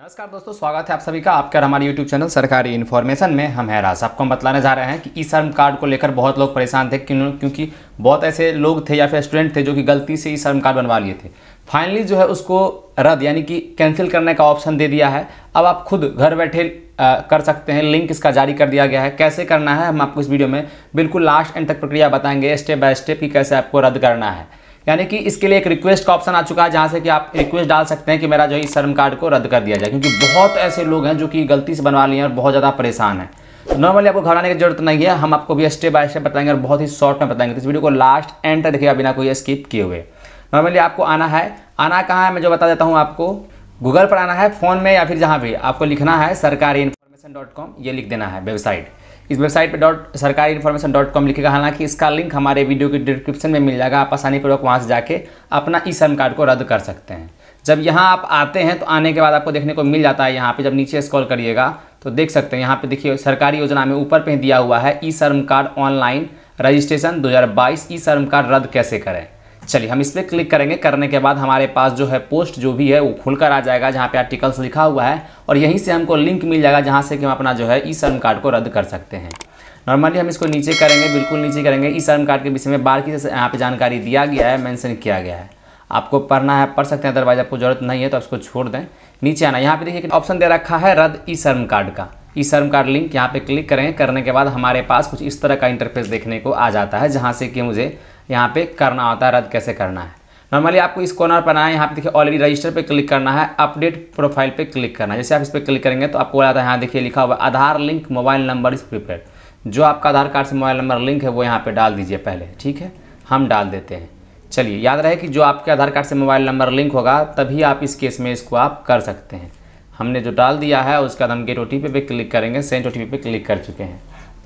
नमस्कार दोस्तों स्वागत है आप सभी का आपका हमारे YouTube चैनल सरकारी इन्फॉर्मेशन में हम है राज आपको हम बताने जा रहे हैं कि ई शर्म कार्ड को लेकर बहुत लोग परेशान थे क्योंकि बहुत ऐसे लोग थे या फिर स्टूडेंट थे जो कि गलती से ई शर्म कार्ड बनवा लिए थे फाइनली जो है उसको रद्द यानी कि कैंसिल करने का ऑप्शन दे दिया है अब आप खुद घर बैठे आ, कर सकते हैं लिंक इसका जारी कर दिया गया है कैसे करना है हम आपको इस वीडियो में बिल्कुल लास्ट एंड तक प्रक्रिया बताएंगे स्टेप बाय स्टेप कि कैसे आपको रद्द करना है यानी कि इसके लिए एक रिक्वेस्ट का ऑप्शन आ चुका है जहाँ से कि आप रिक्वेस्ट डाल सकते हैं कि मेरा जो है शर्म कार्ड को रद्द कर दिया जाए क्योंकि बहुत ऐसे लोग हैं जो कि गलती से बनवा लिए हैं और बहुत ज़्यादा परेशान है तो नॉर्मली आपको घबराने की जरूरत नहीं है हम आपको भी स्टेप बाय स्टेप बताएंगे और बहुत ही शॉर्ट में बताएंगे तो इस वीडियो को लास्ट एंड तक देखिएगा बिना कोई स्किप किए हुए नॉर्मली आपको आना है आना कहाँ है मैं जो बता देता हूँ आपको गूगल पर आना है फ़ोन में या फिर जहाँ भी आपको लिखना है सरकारी इन्फॉर्मेशन डॉट कॉम ये लिख देना है वेबसाइट इस वेबसाइट पे डॉट सरकारी इन्फॉर्मेशन डॉट कॉम लिखेगा हालांकि इसका लिंक हमारे वीडियो के डिस्क्रिप्शन में मिल जाएगा आप आसानीपूर्वक वहाँ से जाके अपना ई श्रम कार्ड को रद्द कर सकते हैं जब यहाँ आप आते हैं तो आने के बाद आपको देखने को मिल जाता है यहाँ पे जब नीचे स्क्रॉल करिएगा तो देख सकते हैं यहाँ पे देखिए सरकारी योजना में ऊपर पे दिया हुआ है ई श्रम कार्ड ऑनलाइन रजिस्ट्रेशन 2022 ई श्रम कार्ड रद्द कैसे करें चलिए हम इस पर क्लिक करेंगे करने के बाद हमारे पास जो है पोस्ट जो भी है वो खुलकर आ जाएगा जहाँ पे आर्टिकल्स लिखा हुआ है और यहीं से हमको लिंक मिल जाएगा जहाँ से कि हम अपना जो है ई शर्म कार्ड को रद्द कर सकते हैं नॉर्मली हम इसको नीचे करेंगे बिल्कुल नीचे करेंगे ई शर्म कार्ड के विषय में बारकी से यहाँ पर जानकारी दिया गया है मैंसन किया गया है आपको पढ़ना है पढ़ सकते हैं अदरवाइज आपको जरूरत नहीं है तो उसको छोड़ दें नीचे आना यहाँ पर देखिए ऑप्शन दे रखा है रद्द ई शर्म कार्ड का ई शर्म कार्ड लिंक यहाँ पे क्लिक करें करने के बाद हमारे पास कुछ इस तरह का इंटरफेस देखने को आ जाता है जहाँ से कि मुझे यहाँ पे करना होता है रद्द कैसे करना है नॉर्मली आपको इस कॉर्नर पर आए यहाँ पे देखिए ऑलरेडी रजिस्टर पे क्लिक करना है अपडेट प्रोफाइल पे क्लिक करना है जैसे आप इस पर क्लिक करेंगे तो आपको बोला है यहाँ देखिए लिखा हुआ आधार लिंक मोबाइल नंबर इस प्रिपेड जो आपका आधार कार्ड से मोबाइल नंबर लिंक है वो यहाँ पर डाल दीजिए पहले ठीक है हम डाल देते हैं चलिए याद रहे कि जो आपके आधार कार्ड से मोबाइल नंबर लिंक होगा तभी आप इस केस में इसको आप कर सकते हैं हमने जो डाल दिया है उसके बाद हम get O T P click करेंगे sent O T P click कर चुके हैं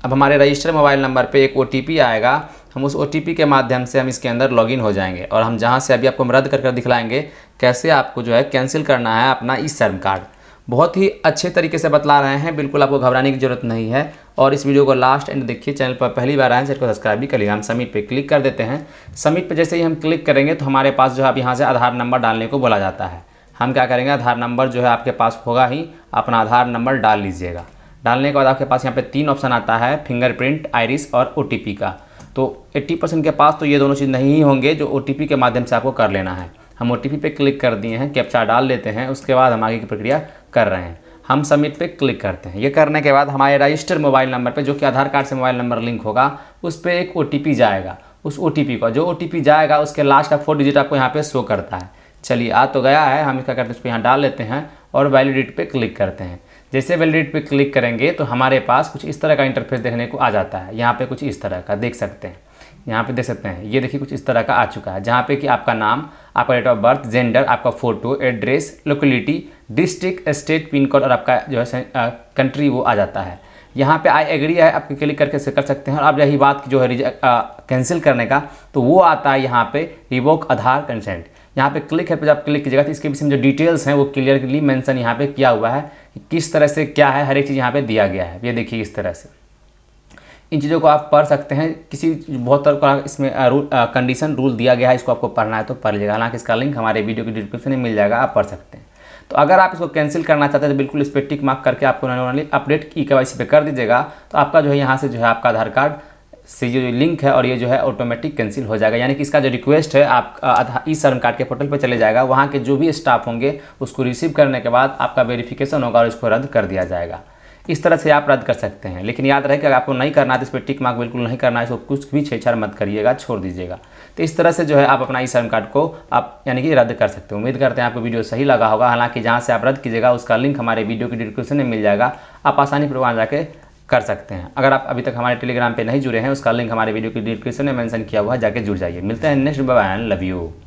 अब हमारे रजिस्टर मोबाइल नंबर पे एक ओ आएगा हम उस ओ के माध्यम से हम इसके अंदर लॉगिन हो जाएंगे और हम जहाँ से अभी आपको हम रद्द कर कर दिखलाएंगे कैसे आपको जो है कैंसिल करना है अपना ई श्रम कार्ड बहुत ही अच्छे तरीके से बतला रहे हैं बिल्कुल आपको घबराने की जरूरत नहीं है और इस वीडियो को लास्ट एंड देखिए चैनल पर पहली बार आए हैं चैनल को सब्सक्राइब भी कर लीजिए हम समिट पे क्लिक कर देते हैं समिट पे जैसे ही हम क्लिक करेंगे तो हमारे पास जो है अब यहाँ से आधार नंबर डालने को बोला जाता है हम क्या करेंगे आधार नंबर जो है आपके पास होगा ही अपना आधार नंबर डाल लीजिएगा डालने के बाद आपके पास यहाँ पर तीन ऑप्शन आता है फिंगरप्रिंट आयरिस और ओ का तो 80 परसेंट के पास तो ये दोनों चीज़ नहीं होंगे जो ओ के माध्यम से आपको कर लेना है हम ओ पे क्लिक कर दिए हैं कैप्चा डाल लेते हैं उसके बाद हम आगे की प्रक्रिया कर रहे हैं हम सबमिट पे क्लिक करते हैं ये करने के बाद हमारे रजिस्टर मोबाइल नंबर पे जो कि आधार कार्ड से मोबाइल नंबर लिंक होगा उस पर एक ओ जाएगा उस ओ का जो ओ जाएगा उसके लास्ट का फोर डिजिट आपको यहाँ पर शो करता है चलिए आ तो गया है हम इसका करते हैं उसको यहाँ डाल लेते हैं और वैलिडेट पे क्लिक करते हैं जैसे वैलिडेट पे क्लिक करेंगे तो हमारे पास कुछ इस तरह का इंटरफेस देखने को आ जाता है यहाँ पे कुछ इस तरह का देख सकते हैं यहाँ पे देख सकते हैं ये देखिए कुछ इस तरह का आ चुका है जहाँ पे कि आपका नाम आपका डेट ऑफ बर्थ जेंडर आपका photo address locality district state pin code और आपका जो है कंट्री वो आ जाता है यहाँ पे आई एग्री है आप क्लिक करके से कर सकते हैं और आप यही बात जो है कैंसिल करने का तो वो आता है यहाँ पे रिवोक आधार कंसेंट यहाँ पे क्लिक है पे जब क्लिक कीजिएगा तो इसके विषय में जो डिटेल्स हैं वो क्लियरली मेंशन यहाँ पे किया हुआ है कि किस तरह से क्या है हर एक चीज़ यहाँ पे दिया गया है ये देखिए इस तरह से इन चीज़ों को आप पढ़ सकते हैं किसी बहुत तरह का इसमें रूल कंडीशन रूल दिया गया है इसको आपको पढ़ना है तो पढ़ लीजिएगा हालांकि इसका लिंक हमारे वीडियो के डिस्क्रिप्शन में मिल जाएगा आप पढ़ सकते हैं तो अगर आप इसको कैंसिल करना चाहते हैं तो बिल्कुल इस पर टिक मार्क करके आपको नॉर्मली अपडेट ई के वाई पे कर दीजिएगा तो आपका जो है यहाँ से जो है आपका आधार कार्ड से ये जो लिंक है और ये जो है ऑटोमेटिक कैंसिल हो जाएगा यानी कि इसका जो रिक्वेस्ट है आप ई श्रम कार्ड के पोर्टल पर चले जाएगा वहाँ के जो भी स्टाफ होंगे उसको रिसीव करने के बाद आपका वेरिफिकेशन होगा और इसको रद्द कर दिया जाएगा इस तरह से आप रद्द कर सकते हैं लेकिन याद रहे कि अगर आपको नहीं करना है तो इस पर टिक मार्क बिल्कुल नहीं करना है इसको कुछ भी छेड़छाड़ मत करिएगा छोड़ दीजिएगा तो इस तरह से जो है आप अपना ई श्रम कार्ड को आप यानी कि रद्द कर सकते हो उम्मीद करते हैं आपको वीडियो सही लगा होगा हालांकि जहाँ से आप रद्द कीजिएगा उसका लिंक हमारे वीडियो की डिस्क्रिप्शन में मिल जाएगा आप आसानी पर वहाँ जाकर कर सकते हैं अगर आप अभी तक हमारे टेलीग्राम पे नहीं जुड़े हैं उसका लिंक हमारे वीडियो की डिस्क्रिप्शन में मेंशन किया हुआ है जाके जुड़ जाइए मिलते हैं next bye and love you